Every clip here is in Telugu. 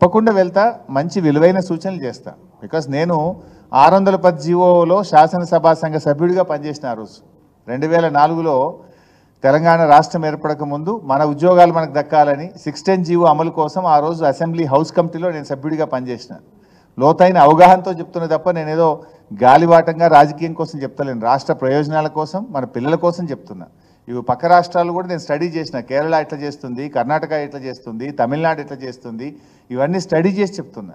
తప్పకుండా వెళ్తా మంచి విలువైన సూచనలు చేస్తా బికాస్ నేను ఆరు వందల పది జీవోలో శాసనసభా సంఘ సభ్యుడిగా పనిచేసిన ఆ రోజు రెండు వేల నాలుగులో తెలంగాణ రాష్ట్రం ఏర్పడక ముందు మన ఉద్యోగాలు మనకు దక్కాలని సిక్స్టీన్ జీవో అమలు కోసం ఆ రోజు అసెంబ్లీ హౌస్ కమిటీలో నేను సభ్యుడిగా పనిచేసిన లోతైన అవగాహనతో చెప్తున్న తప్ప నేనేదో గాలివాటంగా రాజకీయం కోసం చెప్తలేను రాష్ట్ర ప్రయోజనాల కోసం మన పిల్లల కోసం చెప్తున్నాను ఇవి పక్క రాష్ట్రాలు కూడా నేను స్టడీ చేసిన కేరళ ఎట్లా చేస్తుంది కర్ణాటక ఎట్లా చేస్తుంది తమిళనాడు ఎట్లా చేస్తుంది ఇవన్నీ స్టడీ చేసి చెప్తున్నా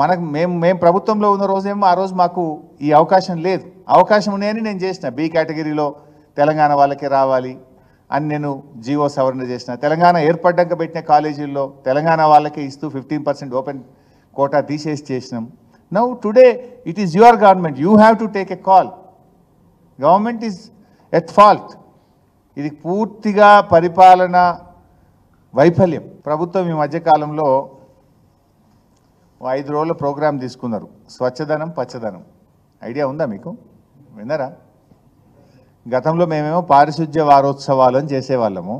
మనకు మేము మేము ప్రభుత్వంలో ఉన్న రోజేమో ఆ రోజు మాకు ఈ అవకాశం లేదు అవకాశం ఉన్నాయని నేను చేసిన బి కేటగిరీలో తెలంగాణ వాళ్ళకే రావాలి అని నేను జీవో సవరణ చేసిన తెలంగాణ ఏర్పడ్డాక పెట్టిన కాలేజీల్లో తెలంగాణ వాళ్ళకే ఇస్తూ ఫిఫ్టీన్ పర్సెంట్ ఓపెన్ కోటా తీసేసి చేసినాం now today it is your government you have to take a call government is at fault ఇది పూర్తిగా పరిపాలన వైఫల్యం ప్రభుత్వం ఈ మధ్యకాలంలో ఐదు రోజుల ప్రోగ్రాం తీసుకున్నారు స్వచ్ఛదనం పచ్చదనం ఐడియా ఉందా మీకు విన్నారా గతంలో మేమేమో పారిశుద్ధ్య వారోత్సవాలు అని చేసేవాళ్ళము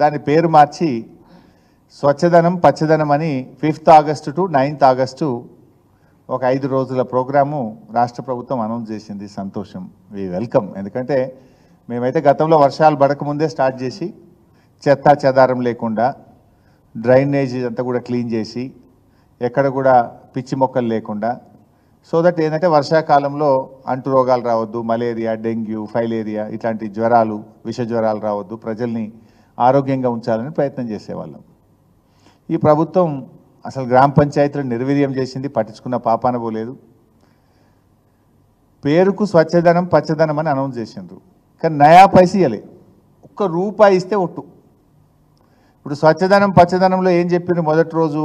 దాని పేరు మార్చి స్వచ్ఛదనం పచ్చదనం అని fifth August to ninth August ఒక ఐదు రోజుల ప్రోగ్రాము రాష్ట్ర ప్రభుత్వం అనౌన్స్ చేసింది సంతోషం వి వెల్కమ్ ఎందుకంటే మేమైతే గతంలో వర్షాలు పడకముందే స్టార్ట్ చేసి చెత్త చెదారం లేకుండా డ్రైనేజ్ అంతా కూడా క్లీన్ చేసి ఎక్కడ కూడా పిచ్చి మొక్కలు లేకుండా సో దట్ ఏంటంటే వర్షాకాలంలో అంటు రోగాలు రావద్దు మలేరియా డెంగ్యూ ఫైలేరియా ఇట్లాంటి జ్వరాలు విష జ్వరాలు రావద్దు ప్రజల్ని ఆరోగ్యంగా ఉంచాలని ప్రయత్నం చేసేవాళ్ళం ఈ ప్రభుత్వం అసలు గ్రామ పంచాయతీలు నిర్వీర్యం చేసింది పట్టించుకున్న పాపానబోలేదు పేరుకు స్వచ్ఛదనం పచ్చదనం అని అనౌన్స్ చేసిండ్రు కానీ నయా పైస ఇవ్వాలి ఒక్క రూపాయి ఇస్తే ఒట్టు ఇప్పుడు స్వచ్ఛదనం పచ్చదనంలో ఏం చెప్పింది మొదటి రోజు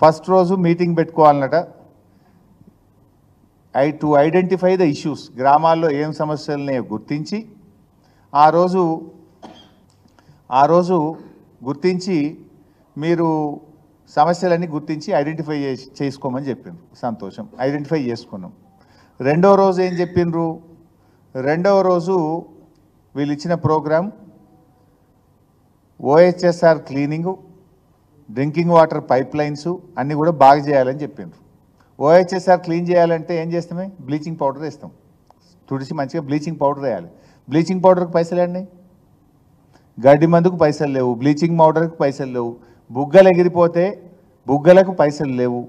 ఫస్ట్ రోజు మీటింగ్ పెట్టుకోవాలన్నట I to identify the issues గ్రామాల్లో ఏం సమస్యలని గుర్తించి ఆ రోజు ఆ రోజు గుర్తించి మీరు సమస్యలన్నీ గుర్తించి ఐడెంటిఫై చేసుకోమని చెప్పిండ్రు సంతోషం ఐడెంటిఫై చేసుకున్నాం రెండో రోజు ఏం చెప్పిండ్రు రెండవ రోజు వీళ్ళు ఇచ్చిన program OHSR cleaning drinking water pipe lines అన్నీ కూడా బాగు చేయాలని చెప్పిండ్రు ఓహెచ్ఎస్ఆర్ క్లీన్ చేయాలంటే ఏం చేస్తామే బ్లీచింగ్ పౌడర్ ఇస్తాం తుడిసి మంచిగా బ్లీచింగ్ పౌడర్ వేయాలి బ్లీచింగ్ పౌడర్కి పైసలు అండి గడ్డి మందుకు పైసలు లేవు బ్లీచింగ్ పౌడర్కి పైసలు లేవు బుగ్గలు ఎగిరిపోతే బుగ్గలకు పైసలు లేవు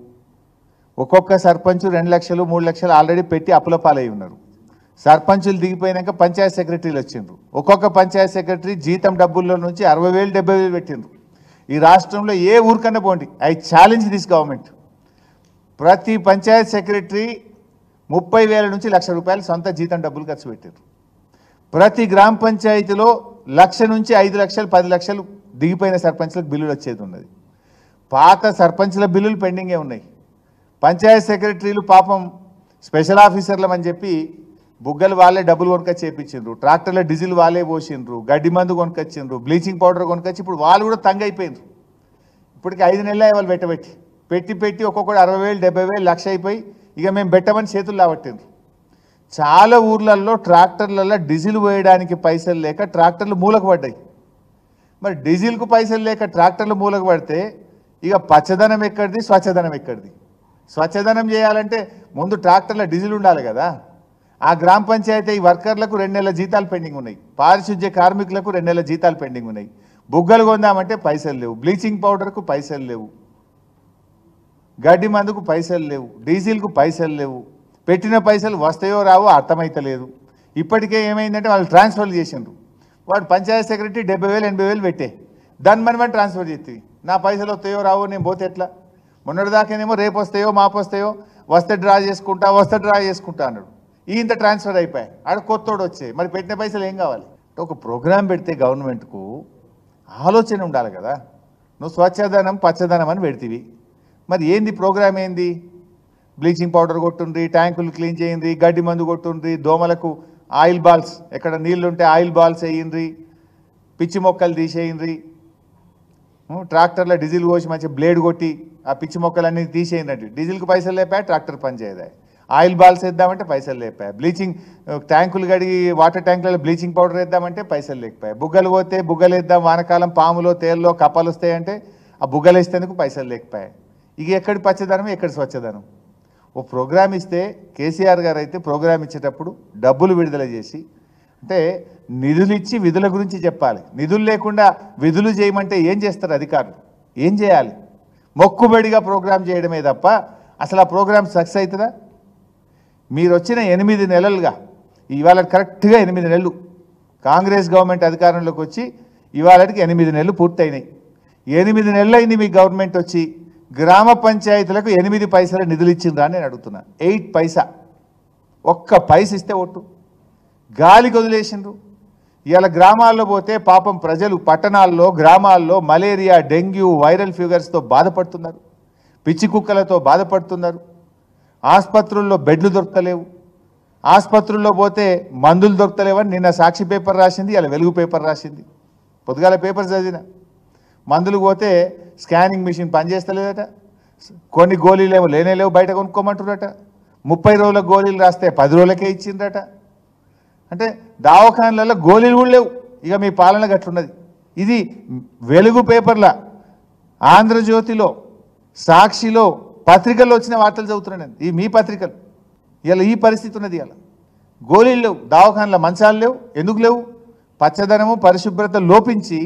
ఒక్కొక్క సర్పంచ్ రెండు లక్షలు మూడు లక్షలు ఆల్రెడీ పెట్టి అప్పుల పాలై ఉన్నారు సర్పంచులు దిగిపోయాక పంచాయత్ సెక్రటరీలు వచ్చిండ్రు ఒక్కొక్క పంచాయత్ సెక్రటరీ జీతం డబ్బుల్లో నుంచి అరవై వేలు డెబ్బై వేలు పెట్టిండ్రు ఈ రాష్ట్రంలో ఏ ఊరికన్నా పోండి ఐ ఛాలెంజ్ దిస్ గవర్నమెంట్ ప్రతి పంచాయత్ సెక్రటరీ ముప్పై వేల నుంచి లక్ష రూపాయలు సొంత జీతం డబ్బులు ఖర్చు పెట్టారు ప్రతి గ్రామ పంచాయతీలో లక్ష నుంచి ఐదు లక్షలు పది లక్షలు దిగిపోయిన సర్పంచ్లకు బిల్లులు వచ్చేది ఉన్నది పాత సర్పంచ్ల బిల్లులు పెండింగే ఉన్నాయి పంచాయత్ సెక్రటరీలు పాపం స్పెషల్ ఆఫీసర్లమని చెప్పి బుగ్గలు వాళ్ళే డబ్బులు కొనుకొచ్చి చేపించిండ్రు ట్రాక్టర్లో డీజిల్ వాళ్ళే పోసిండ్రు గడ్డి మందు కొనుకొచ్చిండ్రు బ్లీచింగ్ పౌడర్ కొనుకొచ్చి ఇప్పుడు వాళ్ళు కూడా తంగైపోయినరు ఇప్పటికి ఐదు నెలలు వాళ్ళు పెట్టబెట్టి పెట్టి పెట్టి ఒక్కొక్కటి అరవై వేలు డెబ్బై వేలు లక్ష అయిపోయి ఇక మేము పెట్టమని చేతులు లాబట్టిండ్రు చాలా ఊర్లలో ట్రాక్టర్లలో డీజిల్ వేయడానికి పైసలు లేక ట్రాక్టర్లు మూలకు పడ్డాయి మరి డీజిల్కు పైసలు లేక ట్రాక్టర్లు మూలకు పడితే ఇక పచ్చదనం ఎక్కడిది స్వచ్ఛదనం ఎక్కడిది స్వచ్ఛదనం చేయాలంటే ముందు ట్రాక్టర్లో డీజిల్ ఉండాలి కదా ఆ గ్రామ పంచాయతీ వర్కర్లకు రెండు నెలల జీతాలు పెండింగ్ ఉన్నాయి పారిశుద్ధ్య కార్మికులకు రెండు నెలల జీతాలు పెండింగ్ ఉన్నాయి బుగ్గలు కొందామంటే పైసలు లేవు బ్లీచింగ్ పౌడర్కు పైసలు లేవు గడ్డి మందుకు పైసలు లేవు డీజిల్కు పైసలు లేవు పెట్టిన పైసలు వస్తాయో రావో అర్థమైతలేదు ఇప్పటికే ఏమైందంటే వాళ్ళు ట్రాన్స్ఫర్లు చేసిండ్రు వాడు పంచాయత్ సెక్రటరీ డెబ్బై వేలు ఎనభై వేలు పెట్టే దాని మనం మనం ట్రాన్స్ఫర్ చేస్తుంది నా పైసలు వస్తాయో రావో నేను పోతే ఎట్లా మొన్నటిదాకానేమో రేపు వస్తాయో మాపు వస్తాయో వస్తే డ్రా చేసుకుంటా వస్తే డ్రా చేసుకుంటా అన్నాడు ఇంత ట్రాన్స్ఫర్ అయిపోయాయి ఆడ కొత్తోడు వచ్చాయి మరి పెట్టిన పైసలు ఏం కావాలి ఒక ప్రోగ్రాం పెడితే గవర్నమెంట్కు ఆలోచన ఉండాలి కదా నువ్వు స్వచ్ఛదనం పచ్చదనం అని పెడితివి మరి ఏంది ప్రోగ్రామ్ ఏంది బ్లీచింగ్ పౌడర్ కొట్టుండ్రి ట్యాంకులు క్లీన్ చేయండి గడ్డి మందు కొట్టుండ్రి దోమలకు ఆయిల్ బాల్స్ ఎక్కడ నీళ్ళుంటే ఆయిల్ బాల్స్ వేయండి పిచ్చి మొక్కలు తీసేయండి ట్రాక్టర్ల డీజిల్ కోసి మంచి బ్లేడ్ కొట్టి ఆ పిచ్చి మొక్కలన్నీ తీసేయండి డీజిల్కి పైసలు లేపా ట్రాక్టర్ పనిచేయదా ఆయిల్ బాల్స్ వేద్దామంటే పైసలు లేపాయి బ్లీచింగ్ ట్యాంకులు కడిగి వాటర్ ట్యాంకులలో బ్లీచింగ్ పౌడర్ వేద్దామంటే పైసలు లేకపోయాయి బుగ్గలు పోతే బుగ్గలు వేద్దాం వానకాలం పాములో తేల్లో కప్పలు వస్తాయంటే ఆ బుగ్గలు వేసేందుకు పైసలు లేకపోయాయి ఇక ఎక్కడి పచ్చదనం ఎక్కడ స్వచ్ఛదనం ఓ ప్రోగ్రామ్ ఇస్తే కేసీఆర్ గారు అయితే ప్రోగ్రామ్ ఇచ్చేటప్పుడు డబ్బులు విడుదల చేసి అంటే నిధులు ఇచ్చి విధుల గురించి చెప్పాలి నిధులు లేకుండా విధులు చేయమంటే ఏం చేస్తారు అధికారులు ఏం చేయాలి మొక్కుబడిగా ప్రోగ్రామ్ చేయడమే తప్ప అసలు ఆ ప్రోగ్రామ్ సక్సెస్ అవుతుందా మీరు వచ్చిన ఎనిమిది నెలలుగా ఇవాళ కరెక్ట్గా ఎనిమిది నెలలు కాంగ్రెస్ గవర్నమెంట్ అధికారంలోకి వచ్చి ఇవాళకి ఎనిమిది నెలలు పూర్తయినాయి ఎనిమిది నెలలైంది మీ గవర్నమెంట్ వచ్చి గ్రామ పంచాయతీలకు ఎనిమిది పైసల నిధులు ఇచ్చిందా నేను అడుగుతున్నా ఎయిట్ పైసా ఒక్క పైస ఇస్తే ఒట్టు గాలికి వదిలేసిండ్రు ఇవాళ గ్రామాల్లో పోతే పాపం ప్రజలు పట్టణాల్లో గ్రామాల్లో మలేరియా డెంగ్యూ వైరల్ ఫీవర్స్తో బాధపడుతున్నారు పిచ్చి కుక్కలతో బాధపడుతున్నారు ఆసుపత్రుల్లో బెడ్లు దొరకలేవు ఆసుపత్రుల్లో పోతే మందులు దొరకలేవని నిన్న సాక్షి పేపర్ రాసింది ఇలా వెలుగు పేపర్ రాసింది పొద్దుగాల పేపర్ చదివిన మందులు పోతే స్కానింగ్ మిషన్ పనిచేస్తలేదట కొన్ని గోళీలు ఏమో లేవు బయట కొనుక్కోమంటున్నట ముప్పై రోజుల గోళీలు రాస్తే పది రోజులకే ఇచ్చిందట అంటే దావఖానలలో గోళీలు కూడా లేవు ఇక మీ పాలన గట్లున్నది ఇది వెలుగు పేపర్ల ఆంధ్రజ్యోతిలో సాక్షిలో పత్రికల్లో వచ్చిన వార్తలు చదువుతున్నాను నేను ఈ మీ పత్రికలు ఇలా ఈ పరిస్థితి ఉన్నది ఇలా గోళీలు లేవు దవాఖానల మంచాలు లేవు ఎందుకు లేవు పచ్చదనము పరిశుభ్రత లోపించి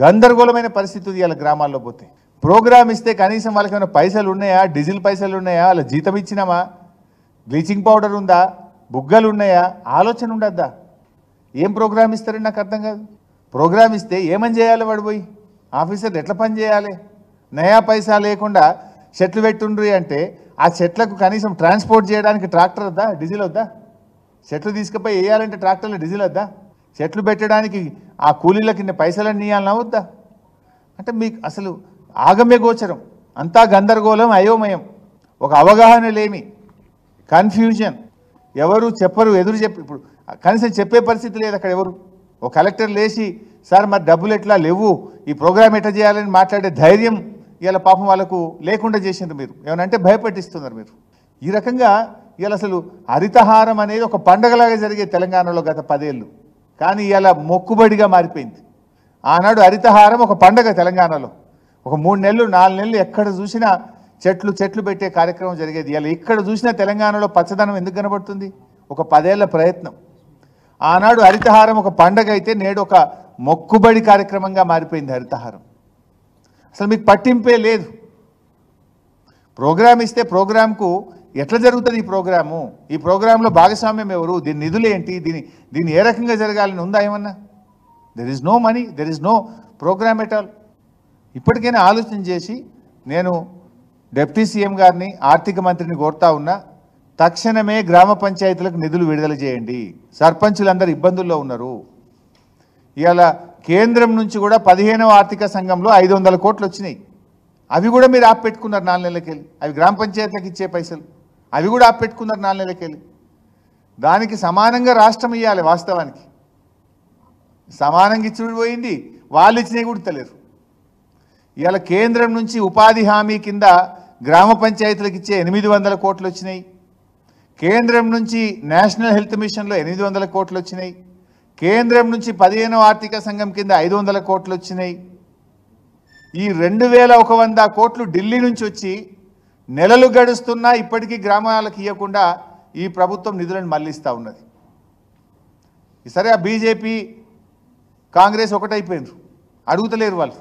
గందరగోళమైన పరిస్థితి ఉంది ఇలా గ్రామాల్లో పోతే ప్రోగ్రామ్ ఇస్తే కనీసం వాళ్ళకి ఏమైనా పైసలు ఉన్నాయా డీజిల్ పైసలు ఉన్నాయా వాళ్ళ జీతం ఇచ్చినామా బ్లీచింగ్ పౌడర్ ఉందా బుగ్గలు ఉన్నాయా ఆలోచన ఉండద్దా ఏం ప్రోగ్రామ్ ఇస్తారని నాకు అర్థం కాదు ప్రోగ్రామ్ ఇస్తే ఏమని చేయాలి వాడు పోయి ఆఫీసర్లు ఎట్లా పని చేయాలి నయా పైసా లేకుండా చెట్లు పెట్టుండ్రి అంటే ఆ చెట్లకు కనీసం ట్రాన్స్పోర్ట్ చేయడానికి ట్రాక్టర్ వద్దా డీజిల్ వద్దా చెట్లు తీసుకుపోయి వేయాలంటే ట్రాక్టర్లు డీజిల్ వద్దా చెట్లు పెట్టడానికి ఆ కూలీల కింద పైసలన్నీ ఇవ్వాలని వద్దా అంటే మీకు అసలు ఆగమ్య గోచరం అంతా గందరగోళం అయోమయం ఒక అవగాహన లేమి కన్ఫ్యూజన్ ఎవరు చెప్పరు ఎదురు చెప్పి ఇప్పుడు కనీసం చెప్పే పరిస్థితి లేదు అక్కడ ఎవరు ఒక కలెక్టర్ లేచి సార్ మరి డబ్బులు ఎట్లా లేవు ఈ ప్రోగ్రామ్ ఎట్లా చేయాలని మాట్లాడే ధైర్యం ఇలా పాపం వాళ్ళకు లేకుండా చేసింది మీరు ఏమనంటే భయపెట్టిస్తున్నారు మీరు ఈ రకంగా ఇలా అసలు హరితహారం అనేది ఒక పండగలాగా జరిగే తెలంగాణలో గత పదేళ్ళు కానీ ఇలా మొక్కుబడిగా మారిపోయింది ఆనాడు హరితహారం ఒక పండగ తెలంగాణలో ఒక మూడు నెలలు నాలుగు నెలలు ఎక్కడ చూసినా చెట్లు చెట్లు పెట్టే కార్యక్రమం జరిగేది ఇలా ఇక్కడ చూసినా తెలంగాణలో పచ్చదనం ఎందుకు కనబడుతుంది ఒక పదేళ్ల ప్రయత్నం ఆనాడు హరితహారం ఒక పండగ అయితే నేడు ఒక మొక్కుబడి కార్యక్రమంగా మారిపోయింది హరితహారం అసలు మీకు పట్టింపే లేదు ప్రోగ్రామ్ ఇస్తే ప్రోగ్రామ్కు ఎట్లా జరుగుతుంది ఈ ప్రోగ్రాము ఈ ప్రోగ్రాంలో భాగస్వామ్యం ఎవరు దీని నిధులు ఏంటి దీని దీన్ని ఏ రకంగా జరగాలని ఉందా ఏమన్నా there is no money there is no program at all ఇప్పటికైనా ఆలోచన చేసి నేను డిప్యూటీ సీఎం గారిని ఆర్థిక మంత్రిని కోరుతా ఉన్నా తక్షణమే గ్రామ పంచాయతీలకు నిధులు విడుదల చేయండి సర్పంచులందరూ ఇబ్బందుల్లో ఉన్నారు ఇవాళ కేంద్రం నుంచి కూడా పదిహేనవ ఆర్థిక సంఘంలో ఐదు వందల కోట్లు వచ్చినాయి అవి కూడా మీరు ఆపెట్టుకున్నారు నాలుగు నెలలకెళ్ళి అవి గ్రామ పంచాయతీలకు ఇచ్చే పైసలు అవి కూడా ఆపెట్టుకున్నారు నాలుగు నెలలకెళ్ళి దానికి సమానంగా రాష్ట్రం ఇవ్వాలి వాస్తవానికి సమానంగా ఇచ్చి పోయింది వాళ్ళు ఇచ్చినవి గుర్తలేరు ఇవాళ కేంద్రం నుంచి ఉపాధి హామీ కింద గ్రామ పంచాయతీలకు ఇచ్చే ఎనిమిది వందల కోట్లు వచ్చినాయి కేంద్రం నుంచి నేషనల్ హెల్త్ మిషన్లో ఎనిమిది వందల కోట్లు వచ్చినాయి కేంద్రం నుంచి పదిహేను ఆర్థిక సంఘం కింద ఐదు వందల కోట్లు వచ్చినాయి ఈ రెండు వేల ఒక వంద కోట్లు ఢిల్లీ నుంచి వచ్చి నెలలు గడుస్తున్నా ఇప్పటికీ గ్రామాలకు ఇవ్వకుండా ఈ ప్రభుత్వం నిధులను మళ్ళీస్తూ ఉన్నది సరే ఆ బీజేపీ కాంగ్రెస్ ఒకటైపోయినరు అడుగుతలేరు వాళ్ళు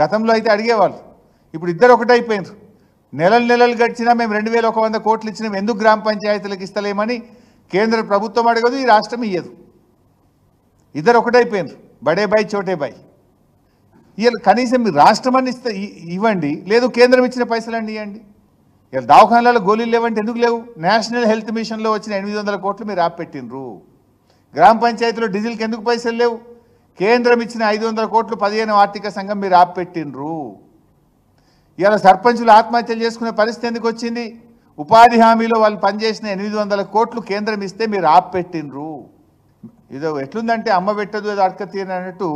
గతంలో అయితే అడిగేవాళ్ళు ఇప్పుడు ఇద్దరు ఒకటైపోయినరు నెలలు నెలలు గడిచినా మేము రెండు వేల ఒక వంద కోట్లు ఇచ్చినాం ఎందుకు గ్రామ పంచాయతీలకు ఇస్తలేమని కేంద్ర ప్రభుత్వం అడగదు ఈ రాష్ట్రం ఇయ్యదు ఇద్దరు ఒకటైపోయినారు బడే బాయ్ చోటే బాయ్ వీళ్ళు కనీసం రాష్ట్రం రాష్ట్రమని ఇస్తే ఇవ్వండి లేదు కేంద్రం ఇచ్చిన అండి ఇవ్వండి ఇలా దవాఖానాలలో గోళీలు లేవంటే ఎందుకు లేవు నేషనల్ హెల్త్ మిషన్లో వచ్చిన ఎనిమిది వందల కోట్లు మీరు ఆపెట్టినరు గ్రామ పంచాయతీలో డీజిల్కి ఎందుకు పైసలు లేవు కేంద్రం ఇచ్చిన ఐదు వందల కోట్లు పదిహేను ఆర్థిక సంఘం మీరు ఆపెట్టినరు ఇలా సర్పంచులు ఆత్మహత్యలు చేసుకునే పరిస్థితి ఎందుకు వచ్చింది ఉపాధి హామీలో వాళ్ళు పనిచేసిన ఎనిమిది వందల కోట్లు కేంద్రం ఇస్తే మీరు ఆపెట్టినరు ఏదో ఎట్లుందంటే అమ్మ పెట్టదు ఏదో అడక అన్నట్టు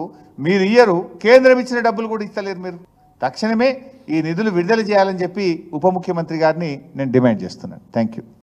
మీరు ఇయ్యరు కేంద్రం ఇచ్చిన డబ్బులు కూడా ఇస్తలేరు మీరు తక్షణమే ఈ నిధులు విడుదల చేయాలని చెప్పి ఉప ముఖ్యమంత్రి గారిని నేను డిమాండ్ చేస్తున్నాను థ్యాంక్ యూ